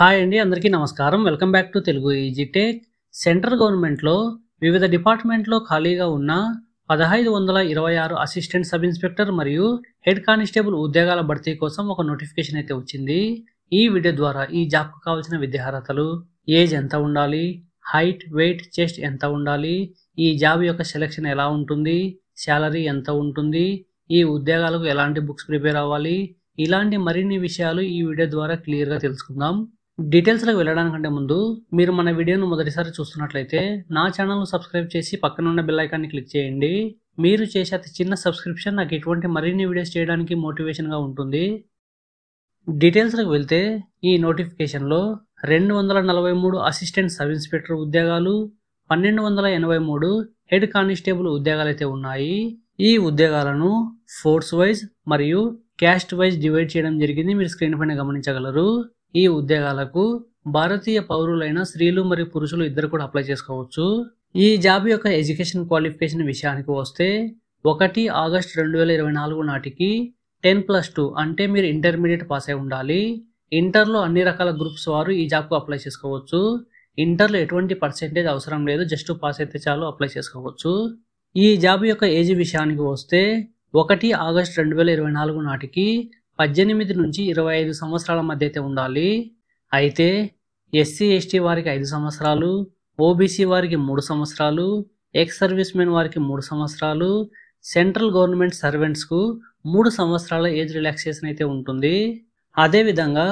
hi అండి అందరికీ నమస్కారం welcome back to Telugu EasyTech central గవర్నమెంట్లో వివిధ డిపార్ట్మెంట్లో ఖాళీగా ఉన్న పదహైదు వందల ఇరవై ఆరు అసిస్టెంట్ సబ్ ఇన్స్పెక్టర్ మరియు హెడ్ కానిస్టేబుల్ ఉద్యోగాల భర్తీ కోసం ఒక నోటిఫికేషన్ అయితే వచ్చింది ఈ వీడియో ద్వారా ఈ జాబ్కు కావాల్సిన విద్యార్హతలు ఏజ్ ఎంత ఉండాలి హైట్ వెయిట్ చెస్ట్ ఎంత ఉండాలి ఈ జాబ్ యొక్క సెలెక్షన్ ఎలా ఉంటుంది శాలరీ ఎంత ఉంటుంది ఈ ఉద్యోగాలకు ఎలాంటి బుక్స్ ప్రిపేర్ అవ్వాలి ఇలాంటి మరిన్ని విషయాలు ఈ వీడియో ద్వారా క్లియర్గా తెలుసుకుందాం డీటెయిల్స్లోకి వెళ్ళడానికంటే ముందు మీరు మన వీడియోను మొదటిసారి చూస్తున్నట్లయితే నా ఛానల్ను సబ్స్క్రైబ్ చేసి పక్కనున్న బెల్ క్లిక్ చేయండి మీరు చేసే అతి చిన్న సబ్స్క్రిప్షన్ నాకు ఇటువంటి మరిన్ని వీడియోస్ చేయడానికి మోటివేషన్గా ఉంటుంది డీటెయిల్స్లోకి వెళ్తే ఈ నోటిఫికేషన్లో రెండు వందల నలభై మూడు అసిస్టెంట్ సబ్ ఇన్స్పెక్టర్ ఉద్యోగాలు పన్నెండు వందల ఎనభై మూడు హెడ్ కానిస్టేబుల్ ఉద్యోగాలు అయితే ఉన్నాయి ఈ ఉద్యోగాలను ఫోర్స్ వైజ్ మరియు క్యాస్ట్ వైజ్ డివైడ్ చేయడం జరిగింది మీరు స్క్రీన్ పైన గమనించగలరు ఈ ఉద్యోగాలకు భారతీయ పౌరులైన స్త్రీలు మరియు పురుషులు ఇద్దరు కూడా అప్లై చేసుకోవచ్చు ఈ జాబ్ యొక్క ఎడ్యుకేషన్ క్వాలిఫికేషన్ విషయానికి వస్తే ఒకటి ఆగస్ట్ రెండు వేల ఇరవై నాలుగు నాటికి టెన్ ప్లస్ టూ అంటే మీరు ఇంటర్మీడియట్ పాస్ అయి ఉండాలి ఇంటర్లో అన్ని రకాల గ్రూప్స్ వారు ఈ జాబ్కు అప్లై చేసుకోవచ్చు ఇంటర్లో ఎటువంటి పర్సెంటేజ్ అవసరం లేదు జస్ట్ పాస్ అయితే చాలు అప్లై చేసుకోవచ్చు ఈ జాబ్ యొక్క ఏజ్ విషయానికి వస్తే ఒకటి ఆగస్ట్ రెండు వేల ఇరవై నాలుగు నాటికి పద్దెనిమిది నుంచి ఇరవై ఐదు సంవత్సరాల మధ్య అయితే ఉండాలి అయితే ఎస్సీ ఎస్టీ వారికి ఐదు సంవత్సరాలు ఓబీసీ వారికి మూడు సంవత్సరాలు ఎక్స్ సర్వీస్ మెన్ వారికి మూడు సంవత్సరాలు సెంట్రల్ గవర్నమెంట్ సర్వెంట్స్కు మూడు సంవత్సరాల ఏజ్ రిలాక్సేషన్ అయితే ఉంటుంది అదేవిధంగా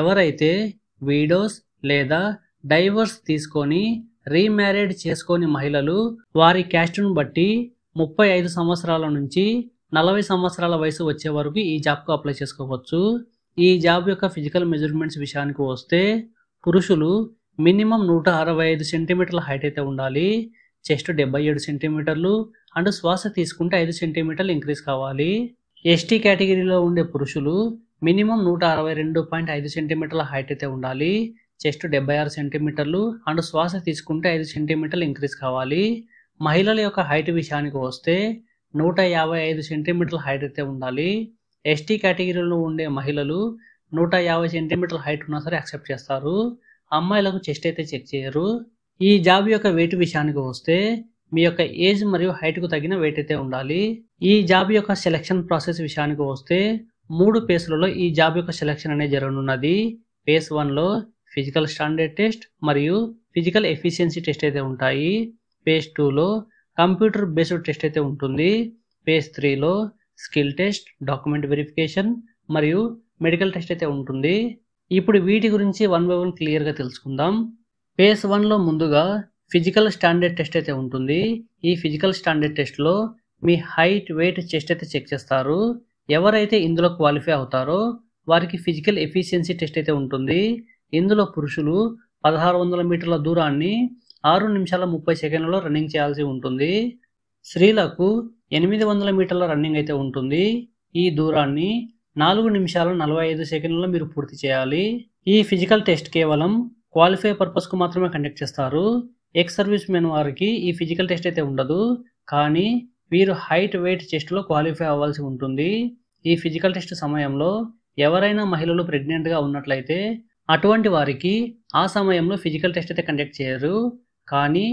ఎవరైతే వీడోస్ లేదా డైవర్స్ తీసుకొని రీమ్యారేడ్ చేసుకొని మహిళలు వారి క్యాస్ట్ను బట్టి ముప్పై ఐదు సంవత్సరాల నుంచి నలభై సంవత్సరాల వయసు వచ్చే వరకు ఈ జాబ్కు అప్లై చేసుకోవచ్చు ఈ జాబ్ యొక్క ఫిజికల్ మెజర్మెంట్స్ విషయానికి వస్తే పురుషులు మినిమం నూట అరవై ఐదు సెంటీమీటర్ల హైట్ అయితే ఉండాలి చెస్ట్ డెబ్బై ఏడు సెంటీమీటర్లు అండ్ శ్వాస తీసుకుంటే ఐదు సెంటీమీటర్లు ఇంక్రీజ్ కావాలి ఎస్టీ కేటగిరీలో ఉండే పురుషులు మినిమం నూట అరవై రెండు పాయింట్ ఐదు సెంటీమీటర్ల హైట్ అయితే ఉండాలి చెస్ట్ డెబ్బై ఆరు సెంటీమీటర్లు అండ్ శ్వాస తీసుకుంటే ఐదు సెంటీమీటర్లు ఇంక్రీజ్ కావాలి మహిళల యొక్క హైట్ విషయానికి వస్తే నూట యాభై ఐదు సెంటీమీటర్ల హైట్ అయితే ఉండాలి ఎస్టీ కేటగిరీలో ఉండే మహిళలు నూట యాభై సెంటీమీటర్ల హైట్ ఉన్నా సరే యాక్సెప్ట్ చేస్తారు అమ్మాయిలకు చెస్ట్ అయితే చెక్ చేయరు ఈ జాబ్ యొక్క వెయిట్ విషయానికి వస్తే మీ యొక్క ఏజ్ మరియు హైట్కు తగిన వెయిట్ అయితే ఉండాలి ఈ జాబ్ యొక్క సెలక్షన్ ప్రాసెస్ విషయానికి వస్తే మూడు పేస్లలో ఈ జాబ్ యొక్క సెలక్షన్ అనేది జరగనున్నది పేస్ వన్లో ఫిజికల్ స్టాండర్డ్ టెస్ట్ మరియు ఫిజికల్ ఎఫిషియన్సీ టెస్ట్ అయితే ఉంటాయి పేస్ టూలో కంప్యూటర్ బేస్డ్ టెస్ట్ అయితే ఉంటుంది ఫేజ్ త్రీలో స్కిల్ టెస్ట్ డాక్యుమెంట్ వెరిఫికేషన్ మరియు మెడికల్ టెస్ట్ అయితే ఉంటుంది ఇప్పుడు వీటి గురించి వన్ బై వన్ క్లియర్గా తెలుసుకుందాం ఫేజ్ వన్లో ముందుగా ఫిజికల్ స్టాండర్డ్ టెస్ట్ అయితే ఉంటుంది ఈ ఫిజికల్ స్టాండర్డ్ టెస్ట్లో మీ హైట్ వెయిట్ చెస్ట్ అయితే చెక్ చేస్తారు ఎవరైతే ఇందులో క్వాలిఫై అవుతారో వారికి ఫిజికల్ ఎఫిషియన్సీ టెస్ట్ అయితే ఉంటుంది ఇందులో పురుషులు పదహారు వందల మీటర్ల దూరాన్ని ఆరు నిమిషాల ముప్పై సెకండ్లలో రన్నింగ్ చేయాల్సి ఉంటుంది స్త్రీలకు ఎనిమిది వందల మీటర్ల రన్నింగ్ అయితే ఉంటుంది ఈ దూరాన్ని నాలుగు నిమిషాల నలభై ఐదు సెకండ్లలో మీరు పూర్తి చేయాలి ఈ ఫిజికల్ టెస్ట్ కేవలం క్వాలిఫై పర్పస్కు మాత్రమే కండక్ట్ చేస్తారు ఎక్స్ సర్వీస్ మెన్ వారికి ఈ ఫిజికల్ టెస్ట్ అయితే ఉండదు కానీ వీరు హైట్ వెయిట్ టెస్ట్లో క్వాలిఫై అవ్వాల్సి ఉంటుంది ఈ ఫిజికల్ టెస్ట్ సమయంలో ఎవరైనా మహిళలు ప్రెగ్నెంట్గా ఉన్నట్లయితే అటువంటి వారికి ఆ సమయంలో ఫిజికల్ టెస్ట్ అయితే కండక్ట్ చేయరు కానీ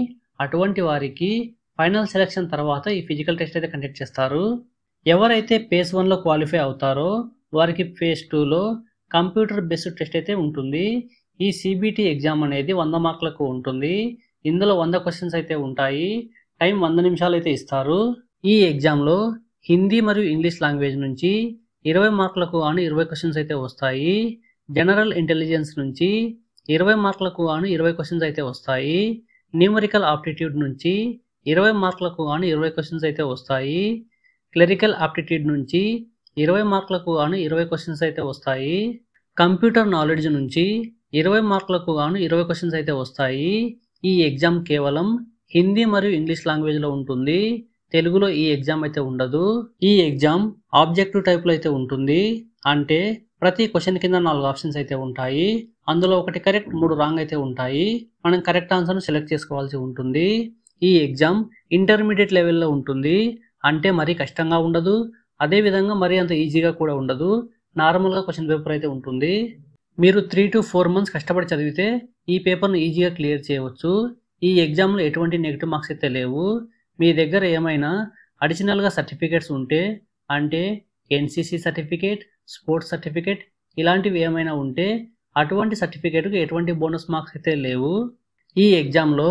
అటువంటి వారికి ఫైనల్ సెలెక్షన్ తర్వాత ఈ ఫిజికల్ టెస్ట్ అయితే కండక్ట్ చేస్తారు ఎవరైతే ఫేజ్ వన్లో క్వాలిఫై అవుతారో వారికి ఫేజ్ టూలో కంప్యూటర్ బేస్డ్ టెస్ట్ అయితే ఉంటుంది ఈ సిబిటి ఎగ్జామ్ అనేది వంద మార్కులకు ఉంటుంది ఇందులో వంద క్వశ్చన్స్ అయితే ఉంటాయి టైం వంద నిమిషాలు అయితే ఇస్తారు ఈ ఎగ్జామ్లో హిందీ మరియు ఇంగ్లీష్ లాంగ్వేజ్ నుంచి ఇరవై మార్కులకు గాను ఇరవై క్వశ్చన్స్ అయితే వస్తాయి జనరల్ ఇంటెలిజెన్స్ నుంచి ఇరవై మార్కులకు గాను ఇరవై క్వశ్చన్స్ అయితే వస్తాయి న్యూమరికల్ ఆప్టిట్యూడ్ నుంచి ఇరవై మార్కులకు కానీ ఇరవై క్వశ్చన్స్ అయితే వస్తాయి క్లరికల్ ఆప్టిట్యూడ్ నుంచి ఇరవై మార్కులకు కానీ ఇరవై క్వశ్చన్స్ అయితే వస్తాయి కంప్యూటర్ నాలెడ్జ్ నుంచి ఇరవై మార్కులకు కాను ఇరవై క్వశ్చన్స్ అయితే వస్తాయి ఈ ఎగ్జామ్ కేవలం హిందీ మరియు ఇంగ్లీష్ లాంగ్వేజ్లో ఉంటుంది తెలుగులో ఈ ఎగ్జామ్ అయితే ఉండదు ఈ ఎగ్జామ్ ఆబ్జెక్టివ్ టైప్లో అయితే ఉంటుంది అంటే ప్రతి క్వశ్చన్ కింద నాలుగు ఆప్షన్స్ అయితే ఉంటాయి అందులో ఒకటి కరెక్ట్ మూడు రాంగ్ అయితే ఉంటాయి మనం కరెక్ట్ ఆన్సర్ను సెలెక్ట్ చేసుకోవాల్సి ఉంటుంది ఈ ఎగ్జామ్ ఇంటర్మీడియట్ లెవెల్లో ఉంటుంది అంటే మరీ కష్టంగా ఉండదు అదేవిధంగా మరీ అంత ఈజీగా కూడా ఉండదు నార్మల్గా క్వశ్చన్ పేపర్ అయితే ఉంటుంది మీరు త్రీ టు ఫోర్ మంత్స్ కష్టపడి చదివితే ఈ పేపర్ను ఈజీగా క్లియర్ చేయవచ్చు ఈ ఎగ్జామ్లో ఎటువంటి నెగిటివ్ మార్క్స్ అయితే లేవు మీ దగ్గర ఏమైనా అడిషనల్గా సర్టిఫికేట్స్ ఉంటే అంటే ఎన్సీసీ సర్టిఫికేట్ స్పోర్ట్స్ సర్టిఫికేట్ ఇలాంటివి ఏమైనా ఉంటే అటువంటి సర్టిఫికేట్కు ఎటువంటి బోనస్ మార్క్స్ అయితే లేవు ఈ ఎగ్జామ్లో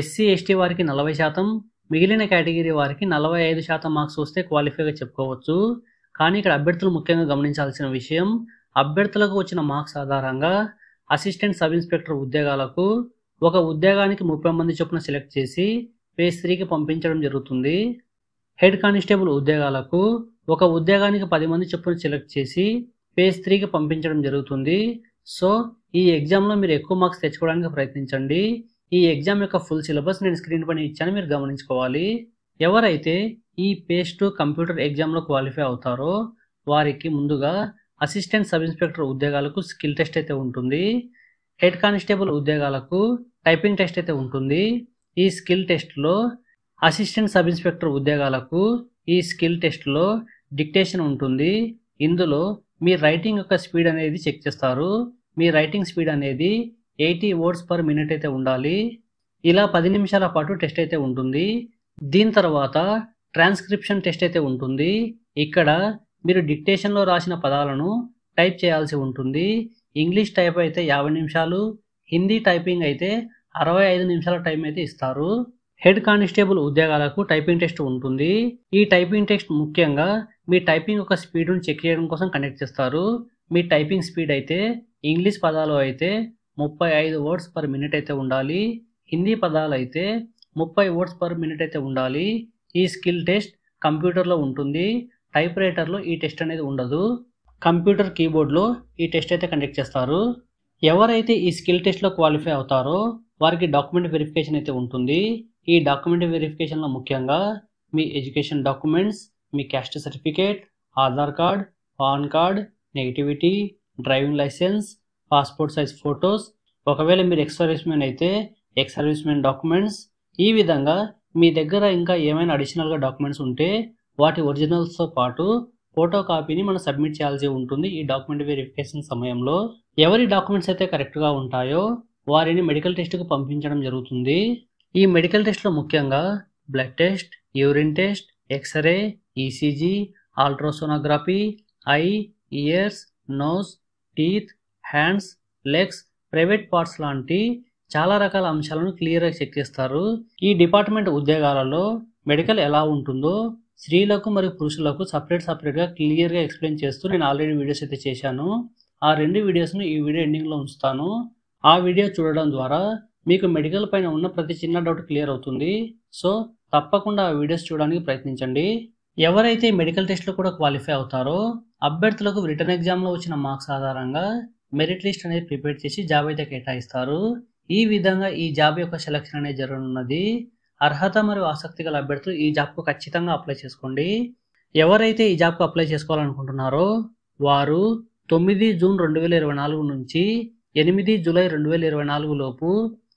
ఎస్సీ ఎస్టీ వారికి నలభై శాతం మిగిలిన కేటగిరీ వారికి నలభై ఐదు శాతం మార్క్స్ వస్తే క్వాలిఫైగా చెప్పుకోవచ్చు కానీ ఇక్కడ అభ్యర్థులు ముఖ్యంగా గమనించాల్సిన విషయం అభ్యర్థులకు వచ్చిన మార్క్స్ ఆధారంగా అసిస్టెంట్ సబ్ ఇన్స్పెక్టర్ ఉద్యోగాలకు ఒక ఉద్యోగానికి ముప్పై మంది చొప్పున సెలెక్ట్ చేసి ఫేజ్ త్రీకి పంపించడం జరుగుతుంది హెడ్ కానిస్టేబుల్ ఉద్యోగాలకు ఒక ఉద్యోగానికి పది మంది చొప్పున సెలెక్ట్ చేసి ఫేజ్ త్రీకి పంపించడం జరుగుతుంది సో ఈ ఎగ్జామ్లో మీరు ఎక్కువ మార్క్స్ తెచ్చుకోవడానికి ప్రయత్నించండి ఈ ఎగ్జామ్ యొక్క ఫుల్ సిలబస్ నేను స్క్రీన్ పైన ఇచ్చాను మీరు గమనించుకోవాలి ఎవరైతే ఈ పేజ్ టూ కంప్యూటర్ ఎగ్జామ్లో క్వాలిఫై అవుతారో వారికి ముందుగా అసిస్టెంట్ సబ్ ఇన్స్పెక్టర్ ఉద్యోగాలకు స్కిల్ టెస్ట్ అయితే ఉంటుంది హెడ్ కానిస్టేబుల్ ఉద్యోగాలకు టైపింగ్ టెస్ట్ అయితే ఉంటుంది ఈ స్కిల్ టెస్ట్లో అసిస్టెంట్ సబ్ ఇన్స్పెక్టర్ ఉద్యోగాలకు ఈ స్కిల్ టెస్ట్లో డిక్టేషన్ ఉంటుంది ఇందులో మీ రైటింగ్ యొక్క స్పీడ్ అనేది చెక్ చేస్తారు మీ రైటింగ్ స్పీడ్ అనేది ఎయిటీ వర్డ్స్ పర్ మినిట్ అయితే ఉండాలి ఇలా పది నిమిషాల పాటు టెస్ట్ అయితే ఉంటుంది దీని తర్వాత ట్రాన్స్క్రిప్షన్ టెస్ట్ అయితే ఉంటుంది ఇక్కడ మీరు డిక్టేషన్లో రాసిన పదాలను టైప్ చేయాల్సి ఉంటుంది ఇంగ్లీష్ టైప్ అయితే యాభై నిమిషాలు హిందీ టైపింగ్ అయితే అరవై ఐదు నిమిషాల టైం అయితే ఇస్తారు హెడ్ కానిస్టేబుల్ ఉద్యోగాలకు టైపింగ్ టెస్ట్ ఉంటుంది ఈ టైపింగ్ టెస్ట్ ముఖ్యంగా మీ టైపింగ్ యొక్క స్పీడ్ను చెక్ చేయడం కోసం కండక్ట్ చేస్తారు మీ టైపింగ్ స్పీడ్ అయితే ఇంగ్లీష్ పదాలు అయితే ముప్పై ఐదు వర్డ్స్ పర్ మినిట్ అయితే ఉండాలి హిందీ పదాలు అయితే ముప్పై వర్డ్స్ పర్ మినిట్ అయితే ఉండాలి ఈ స్కిల్ టెస్ట్ కంప్యూటర్లో ఉంటుంది టైప్ రైటర్లో ఈ టెస్ట్ అనేది ఉండదు కంప్యూటర్ కీబోర్డ్లో ఈ టెస్ట్ అయితే కండక్ట్ చేస్తారు ఎవరైతే ఈ స్కిల్ టెస్ట్లో క్వాలిఫై అవుతారో వారికి డాక్యుమెంట్ వెరిఫికేషన్ అయితే ఉంటుంది ఈ డాక్యుమెంట్ వెరిఫికేషన్లో ముఖ్యంగా మీ ఎడ్యుకేషన్ డాక్యుమెంట్స్ మీ caste certificate Aadhaar card PAN card negativity driving licence passport size photos ఒకవేళ మీరు ఎక్స్ సర్వీస్మెన్ అయితే ఎక్స్ సర్వీస్మెన్ డాక్యుమెంట్స్ ఈ విధంగా మీ దగ్గర ఇంకా ఏమైనా అడిషనల్గా డాక్యుమెంట్స్ ఉంటే వాటి ఒరిజినల్స్తో పాటు ఫోటో కాపీని మనం సబ్మిట్ చేయాల్సి ఉంటుంది ఈ డాక్యుమెంట్ వెరిఫికేషన్ సమయంలో ఎవరి డాక్యుమెంట్స్ అయితే కరెక్ట్గా ఉంటాయో వారిని మెడికల్ టెస్ట్కు పంపించడం జరుగుతుంది ఈ మెడికల్ టెస్ట్లో ముఖ్యంగా blood test urine test X ray ECG ultrasonography eye ears nose teeth hands legs private parts లాంటి చాలా రకాల అంశాలను క్లియర్గా చెక్ చేస్తారు ఈ డిపార్ట్మెంట్ ఉద్యోగాలలో మెడికల్ ఎలా ఉంటుందో స్త్రీలకు మరియు పురుషులకు సపరేట్ సపరేట్గా క్లియర్గా ఎక్స్ప్లెయిన్ చేస్తూ నేను ఆల్రెడీ వీడియోస్ అయితే చేశాను ఆ రెండు వీడియోస్ను ఈ వీడియో ఎండింగ్లో ఉంచుతాను ఆ వీడియో చూడడం ద్వారా మీకు మెడికల్ పైన ఉన్న ప్రతి చిన్న డౌట్ క్లియర్ అవుతుంది సో తప్పకుండా ఆ వీడియోస్ చూడడానికి ప్రయత్నించండి ఎవరైతే మెడికల్ టెస్ట్లో కూడా క్వాలిఫై అవుతారో అభ్యర్థులకు రిటర్న్ ఎగ్జామ్లో వచ్చిన మార్క్స్ ఆధారంగా మెరిట్ లిస్ట్ అనేది ప్రిపేర్ చేసి జాబ్ అయితే కేటాయిస్తారు ఈ విధంగా ఈ జాబ్ యొక్క సెలక్షన్ అనేది జరగనున్నది అర్హత మరియు ఆసక్తి గల అభ్యర్థులు ఈ జాబ్కు ఖచ్చితంగా అప్లై చేసుకోండి ఎవరైతే ఈ జాబ్కు అప్లై చేసుకోవాలనుకుంటున్నారో వారు తొమ్మిది జూన్ రెండు వేల ఇరవై నాలుగు నుంచి ఎనిమిది జూలై రెండు వేల ఇరవై నాలుగులోపు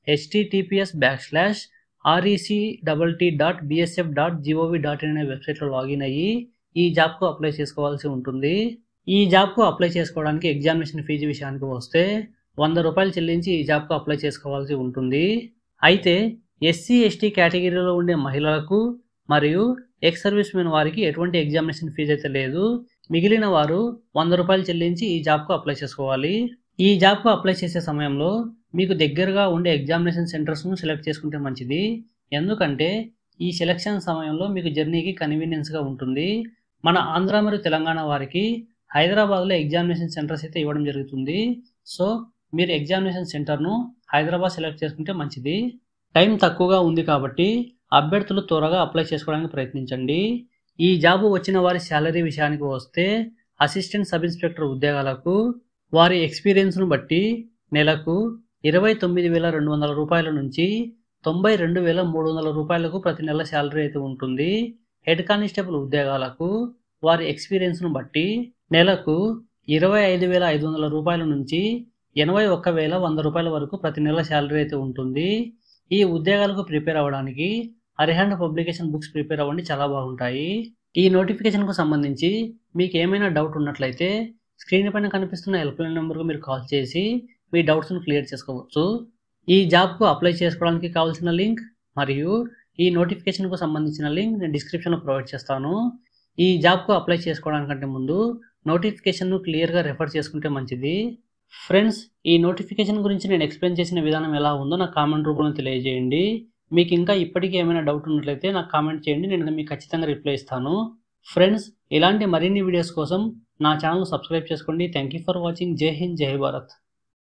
HTTPS back slash REC double T dot BSF dot GOV dot in అనే వెబ్సైట్లో లాగిన్ అయ్యి ఈ జాబ్కు అప్లై చేసుకోవాల్సి ఉంటుంది ఈ జాబ్కు అప్లై చేసుకోవడానికి ఎగ్జామినేషన్ ఫీజు విషయానికి వస్తే వంద రూపాయలు చెల్లించి ఈ జాబ్కు అప్లై చేసుకోవాల్సి ఉంటుంది అయితే ఎస్సీ ఎస్టీ కేటగిరీలో ఉండే మహిళలకు మరియు ఎక్స్ సర్వీస్ మెన్ వారికి ఎటువంటి ఎగ్జామినేషన్ ఫీజు అయితే లేదు మిగిలిన వారు వంద రూపాయలు చెల్లించి ఈ జాబ్కు అప్లై చేసుకోవాలి ఈ జాబ్కు అప్లై చేసే సమయంలో మీకు దగ్గరగా ఉండే ఎగ్జామినేషన్ సెంటర్స్ను సెలెక్ట్ చేసుకుంటే మంచిది ఎందుకంటే ఈ సెలక్షన్ సమయంలో మీకు జర్నీకి కన్వీనియన్స్గా ఉంటుంది మన ఆంధ్ర మరియు తెలంగాణ వారికి హైదరాబాద్లో ఎగ్జామినేషన్ సెంటర్స్ అయితే ఇవ్వడం జరుగుతుంది సో మీరు ఎగ్జామినేషన్ సెంటర్ను హైదరాబాద్ సెలెక్ట్ చేసుకుంటే మంచిది టైం తక్కువగా ఉంది కాబట్టి అభ్యర్థులు త్వరగా అప్లై చేసుకోవడానికి ప్రయత్నించండి ఈ జాబు వచ్చిన వారి శాలరీ విషయానికి వస్తే అసిస్టెంట్ సబ్ ఇన్స్పెక్టర్ ఉద్యోగాలకు వారి ఎక్స్పీరియన్స్ను బట్టి నెలకు ఇరవై తొమ్మిది వేల రెండు వందల రూపాయల నుంచి తొంభై రెండు వేల మూడు వందల రూపాయలకు ప్రతి నెల శాలరీ అయితే ఉంటుంది హెడ్ కానిస్టేబుల్ ఉద్యోగాలకు వారి ఎక్స్పీరియన్స్ను బట్టి నెలకు ఇరవై ఐదు వేల ఐదు వందల రూపాయల నుంచి ఎనభై ఒక్క వేల వంద రూపాయల వరకు ప్రతి నెల శాలరీ అయితే ఉంటుంది ఈ ఉద్యోగాలకు ప్రిపేర్ అవ్వడానికి అరిహండ్ పబ్లికేషన్ బుక్స్ ప్రిపేర్ అవ్వండి చాలా బాగుంటాయి ఈ నోటిఫికేషన్కు సంబంధించి మీకు ఏమైనా డౌట్ ఉన్నట్లయితే స్క్రీన్ పైన కనిపిస్తున్న హెల్ప్లైన్ నెంబర్కు మీరు కాల్ చేసి మీ డౌట్స్ను క్లియర్ చేసుకోవచ్చు ఈ జాబ్కు అప్లై చేసుకోవడానికి కావాల్సిన లింక్ మరియు ఈ నోటిఫికేషన్కు సంబంధించిన లింక్ నేను డిస్క్రిప్షన్లో ప్రొవైడ్ చేస్తాను ఈ జాబ్కు అప్లై చేసుకోవడానికంటే ముందు నోటిఫికేషన్ను క్లియర్గా రెఫర్ చేసుకుంటే మంచిది ఫ్రెండ్స్ ఈ నోటిఫికేషన్ గురించి నేను ఎక్స్ప్లెయిన్ చేసిన విధానం ఎలా ఉందో నా కామెంట్ రూపంలో తెలియజేయండి మీకు ఇంకా ఇప్పటికీ ఏమైనా డౌట్ ఉన్నట్లయితే నాకు కామెంట్ చేయండి నేను మీకు ఖచ్చితంగా రిప్లై ఇస్తాను ఫ్రెండ్స్ ఇలాంటి మరిన్ని వీడియోస్ కోసం నా ఛానల్ సబ్స్క్రైబ్ చేసుకోండి థ్యాంక్ యూ ఫర్ వాచింగ్ జై హింద్ జై భారత్